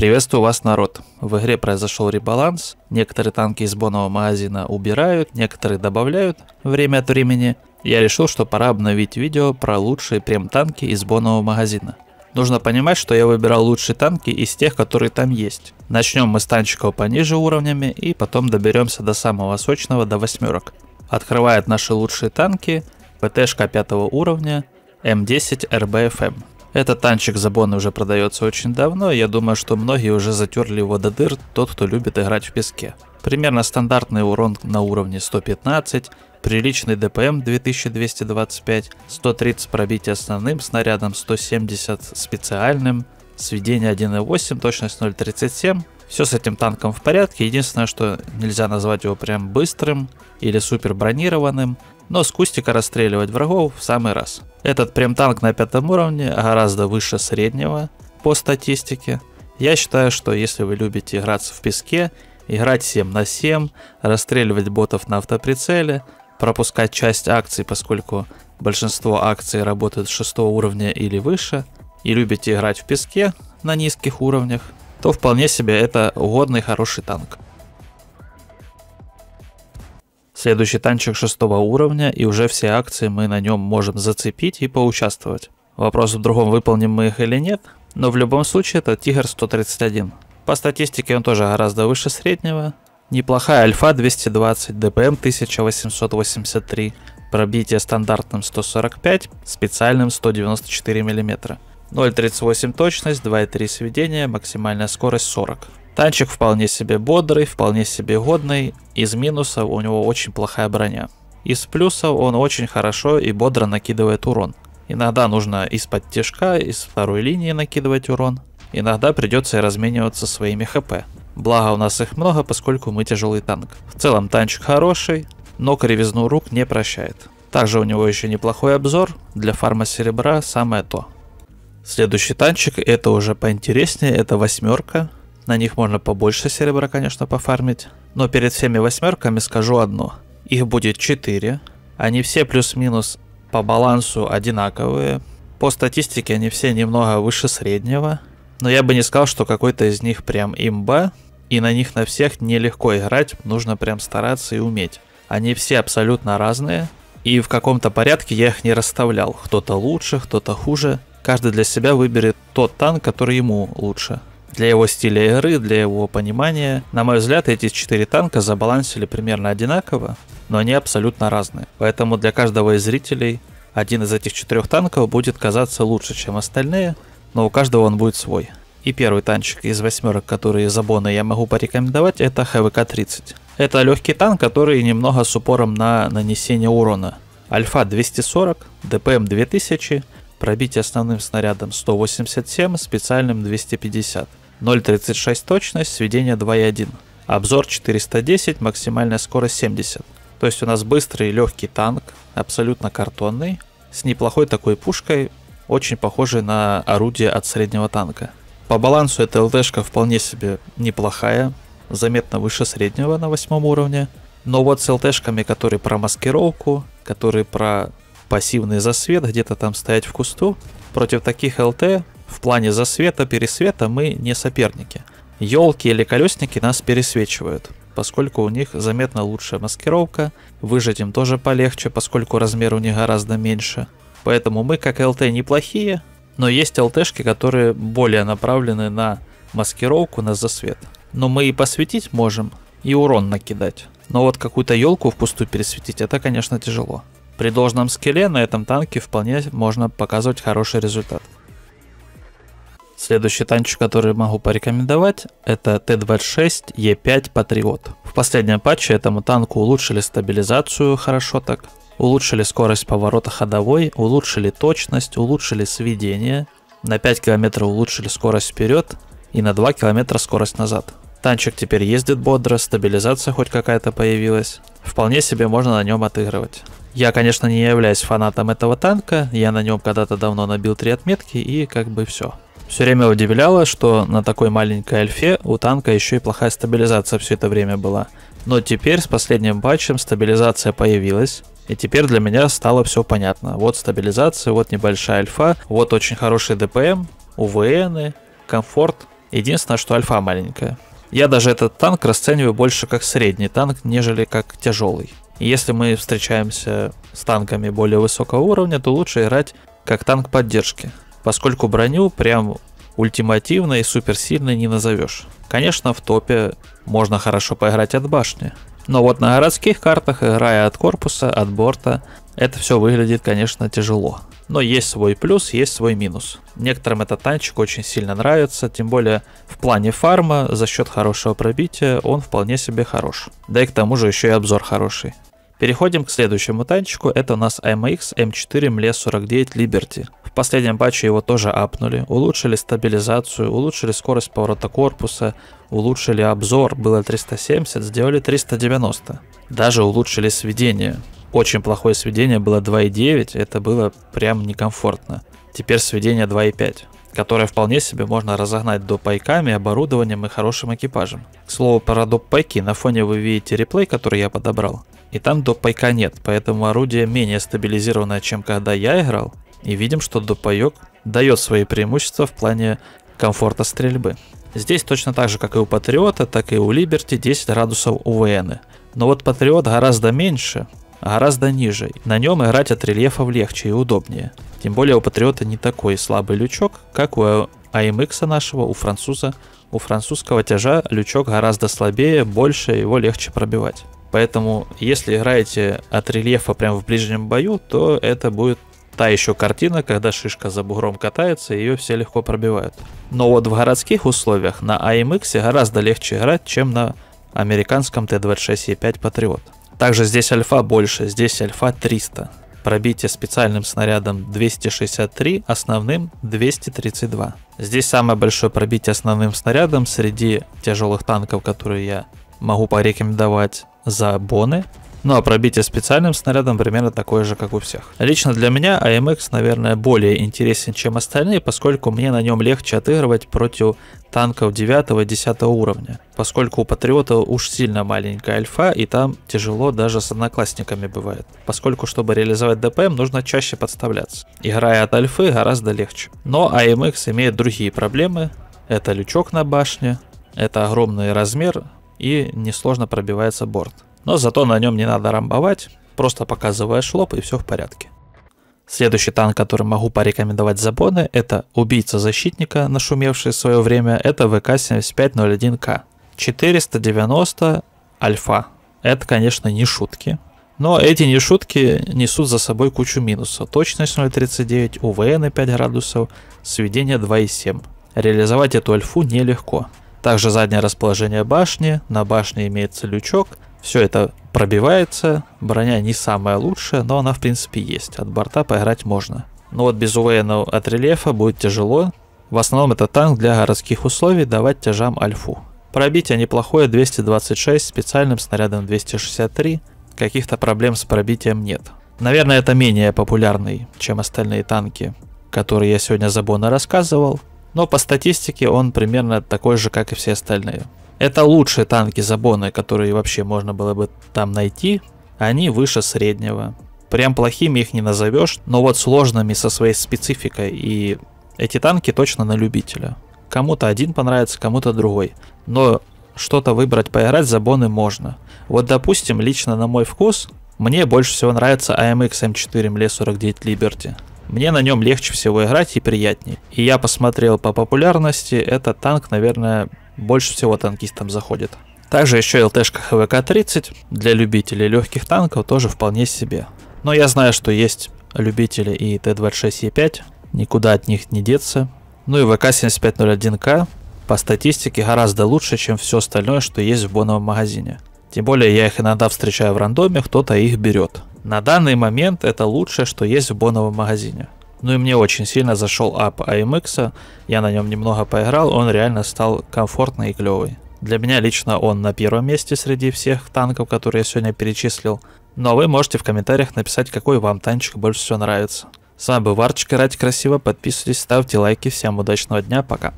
Приветствую вас, народ. В игре произошел ребаланс. Некоторые танки из бонового магазина убирают, некоторые добавляют время от времени. Я решил, что пора обновить видео про лучшие прем-танки из бонового магазина. Нужно понимать, что я выбирал лучшие танки из тех, которые там есть. Начнем мы с танчиков пониже уровнями и потом доберемся до самого сочного, до восьмерок. Открывает наши лучшие танки ПТ-шка 5 уровня М10 РБФМ. Этот танчик за боны уже продается очень давно, я думаю, что многие уже затерли его до дыр тот, кто любит играть в песке. Примерно стандартный урон на уровне 115, приличный ДПМ 2225, 130 пробития основным снарядом, 170 специальным, сведение 1.8, точность 0.37, все с этим танком в порядке, единственное, что нельзя назвать его прям быстрым или супер бронированным, но с кустика расстреливать врагов в самый раз. Этот прям танк на пятом уровне а гораздо выше среднего по статистике. Я считаю, что если вы любите играться в песке, играть 7 на 7, расстреливать ботов на автоприцеле, пропускать часть акций, поскольку большинство акций работают 6 уровня или выше, и любите играть в песке на низких уровнях, то вполне себе это угодный хороший танк. Следующий танчик шестого уровня, и уже все акции мы на нем можем зацепить и поучаствовать. Вопрос в другом, выполним мы их или нет, но в любом случае это Тигр 131. По статистике он тоже гораздо выше среднего. Неплохая альфа 220, ДПМ 1883, пробитие стандартным 145, специальным 194 мм. 0.38 точность, 2.3 сведения, максимальная скорость 40. Танчик вполне себе бодрый, вполне себе годный. Из минусов у него очень плохая броня. Из плюсов он очень хорошо и бодро накидывает урон. Иногда нужно из-под тяжка, из второй линии накидывать урон. Иногда придется и размениваться своими хп. Благо у нас их много, поскольку мы тяжелый танк. В целом танчик хороший, но кривизну рук не прощает. Также у него еще неплохой обзор, для фарма серебра самое то. Следующий танчик, это уже поинтереснее, это восьмерка. На них можно побольше серебра, конечно, пофармить. Но перед всеми восьмерками скажу одно. Их будет 4. Они все плюс-минус по балансу одинаковые. По статистике они все немного выше среднего. Но я бы не сказал, что какой-то из них прям имба. И на них на всех нелегко играть, нужно прям стараться и уметь. Они все абсолютно разные. И в каком-то порядке я их не расставлял. Кто-то лучше, кто-то хуже. Каждый для себя выберет тот танк, который ему лучше. Для его стиля игры, для его понимания. На мой взгляд, эти четыре танка забалансили примерно одинаково, но они абсолютно разные. Поэтому для каждого из зрителей один из этих четырех танков будет казаться лучше, чем остальные, но у каждого он будет свой. И первый танчик из восьмерок, который из Абона я могу порекомендовать, это ХВК-30. Это легкий танк, который немного с упором на нанесение урона. Альфа 240, ДПМ 2000, Пробить основным снарядом 187, специальным 250. 0.36 точность, сведение 2.1. Обзор 410, максимальная скорость 70. То есть у нас быстрый и легкий танк, абсолютно картонный, с неплохой такой пушкой, очень похожей на орудие от среднего танка. По балансу эта ЛТшка вполне себе неплохая, заметно выше среднего на восьмом уровне. Но вот с ЛТшками, которые про маскировку, которые про пассивный засвет, где-то там стоять в кусту. Против таких ЛТ в плане засвета, пересвета мы не соперники. Елки или колесники нас пересвечивают, поскольку у них заметно лучшая маскировка, выжать им тоже полегче, поскольку размер у них гораздо меньше. Поэтому мы как ЛТ неплохие, но есть ЛТшки, которые более направлены на маскировку, на засвет. Но мы и посветить можем, и урон накидать. Но вот какую-то елку в кусту пересветить, это, конечно, тяжело. При должном скилле на этом танке вполне можно показывать хороший результат. Следующий танчик, который могу порекомендовать, это Т-26 Е5 Патриот. В последнем патче этому танку улучшили стабилизацию хорошо так, улучшили скорость поворота ходовой, улучшили точность, улучшили сведение, на 5 км улучшили скорость вперед и на 2 км скорость назад. Танчик теперь ездит бодро, стабилизация хоть какая-то появилась. Вполне себе можно на нем отыгрывать. Я, конечно, не являюсь фанатом этого танка, я на нем когда-то давно набил три отметки и как бы все. Все время удивляло, что на такой маленькой альфе у танка еще и плохая стабилизация все это время была. Но теперь с последним патчем стабилизация появилась, и теперь для меня стало все понятно. Вот стабилизация, вот небольшая альфа, вот очень хороший ДПМ, УВН, комфорт. Единственное, что альфа маленькая. Я даже этот танк расцениваю больше как средний танк, нежели как тяжелый если мы встречаемся с танками более высокого уровня, то лучше играть как танк поддержки, поскольку броню прям ультимативной и суперсильной не назовешь. Конечно, в топе можно хорошо поиграть от башни, но вот на городских картах, играя от корпуса, от борта, это все выглядит, конечно, тяжело. Но есть свой плюс, есть свой минус. Некоторым этот танчик очень сильно нравится, тем более в плане фарма за счет хорошего пробития он вполне себе хорош. Да и к тому же еще и обзор хороший. Переходим к следующему танчику, это у нас MX M4 MLE49 Liberty. В последнем патче его тоже апнули, улучшили стабилизацию, улучшили скорость поворота корпуса, улучшили обзор, было 370, сделали 390. Даже улучшили сведение. Очень плохое сведение было 2.9, это было прям некомфортно. Теперь сведение 2.5 которое вполне себе можно разогнать пайками оборудованием и хорошим экипажем. К слову про пайки. на фоне вы видите реплей, который я подобрал и там допайка нет, поэтому орудие менее стабилизированное, чем когда я играл, и видим, что допайок дает свои преимущества в плане комфорта стрельбы. Здесь точно так же, как и у Патриота, так и у Либерти 10 градусов УВН. Но вот Патриот гораздо меньше, гораздо ниже. На нем играть от рельефов легче и удобнее. Тем более у Патриота не такой слабый лючок, как у AMX нашего, у француза. У французского тяжа лючок гораздо слабее, больше, его легче пробивать. Поэтому, если играете от рельефа прямо в ближнем бою, то это будет та еще картина, когда шишка за бугром катается, и ее все легко пробивают. Но вот в городских условиях на AMX гораздо легче играть, чем на американском Т-26Е5 Патриот. Также здесь альфа больше, здесь альфа 300. Пробитие специальным снарядом 263, основным 232. Здесь самое большое пробитие основным снарядом среди тяжелых танков, которые я могу порекомендовать за боны. Ну а пробитие специальным снарядом примерно такое же, как у всех. Лично для меня АМХ, наверное, более интересен, чем остальные, поскольку мне на нем легче отыгрывать против танков 9-10 уровня, поскольку у Патриота уж сильно маленькая альфа, и там тяжело даже с одноклассниками бывает, поскольку чтобы реализовать ДПМ нужно чаще подставляться. Играя от альфы гораздо легче. Но АМХ имеет другие проблемы, это лючок на башне, это огромный размер, и несложно пробивается борт. Но зато на нем не надо рамбовать, просто показываешь лоб и все в порядке. Следующий танк, который могу порекомендовать за Забоны, это «Убийца защитника», нашумевший в свое время, это ВК-7501К. 490 Альфа. Это, конечно, не шутки. Но эти не шутки несут за собой кучу минусов. Точность 0.39, УВН 5 градусов, сведение 2.7. Реализовать эту альфу нелегко. Также заднее расположение башни, на башне имеется лючок. Все это пробивается, броня не самая лучшая, но она в принципе есть, от борта поиграть можно. Но вот без Уэйна от рельефа будет тяжело. В основном это танк для городских условий давать тяжам альфу. Пробитие неплохое 226, специальным снарядом 263. Каких-то проблем с пробитием нет. Наверное, это менее популярный, чем остальные танки, которые я сегодня за забонно рассказывал но по статистике он примерно такой же, как и все остальные. Это лучшие танки Забона, которые вообще можно было бы там найти, они выше среднего. Прям плохими их не назовешь, но вот сложными со своей спецификой, и эти танки точно на любителя. Кому-то один понравится, кому-то другой. Но что-то выбрать, поиграть за боны можно. Вот, допустим, лично на мой вкус, мне больше всего нравится AMX M4 MLE 49 Liberty. Мне на нем легче всего играть и приятнее. И я посмотрел по популярности, этот танк, наверное, больше всего танкистам заходит. Также еще ЛТшка ХВК-30 для любителей легких танков тоже вполне себе. Но я знаю, что есть любители и Т-26Е5, никуда от них не деться. Ну и ВК-7501К по статистике гораздо лучше, чем все остальное, что есть в боновом магазине. Тем более я их иногда встречаю в рандоме, кто-то их берет. На данный момент это лучшее, что есть в боновом магазине. Ну и мне очень сильно зашел ап AMX, а я на нем немного поиграл, он реально стал комфортный и клевый. Для меня лично он на первом месте среди всех танков, которые я сегодня перечислил. Но ну а вы можете в комментариях написать, какой вам танчик больше всего нравится. С вами был Варчик, играть красиво, подписывайтесь, ставьте лайки, всем удачного дня, пока.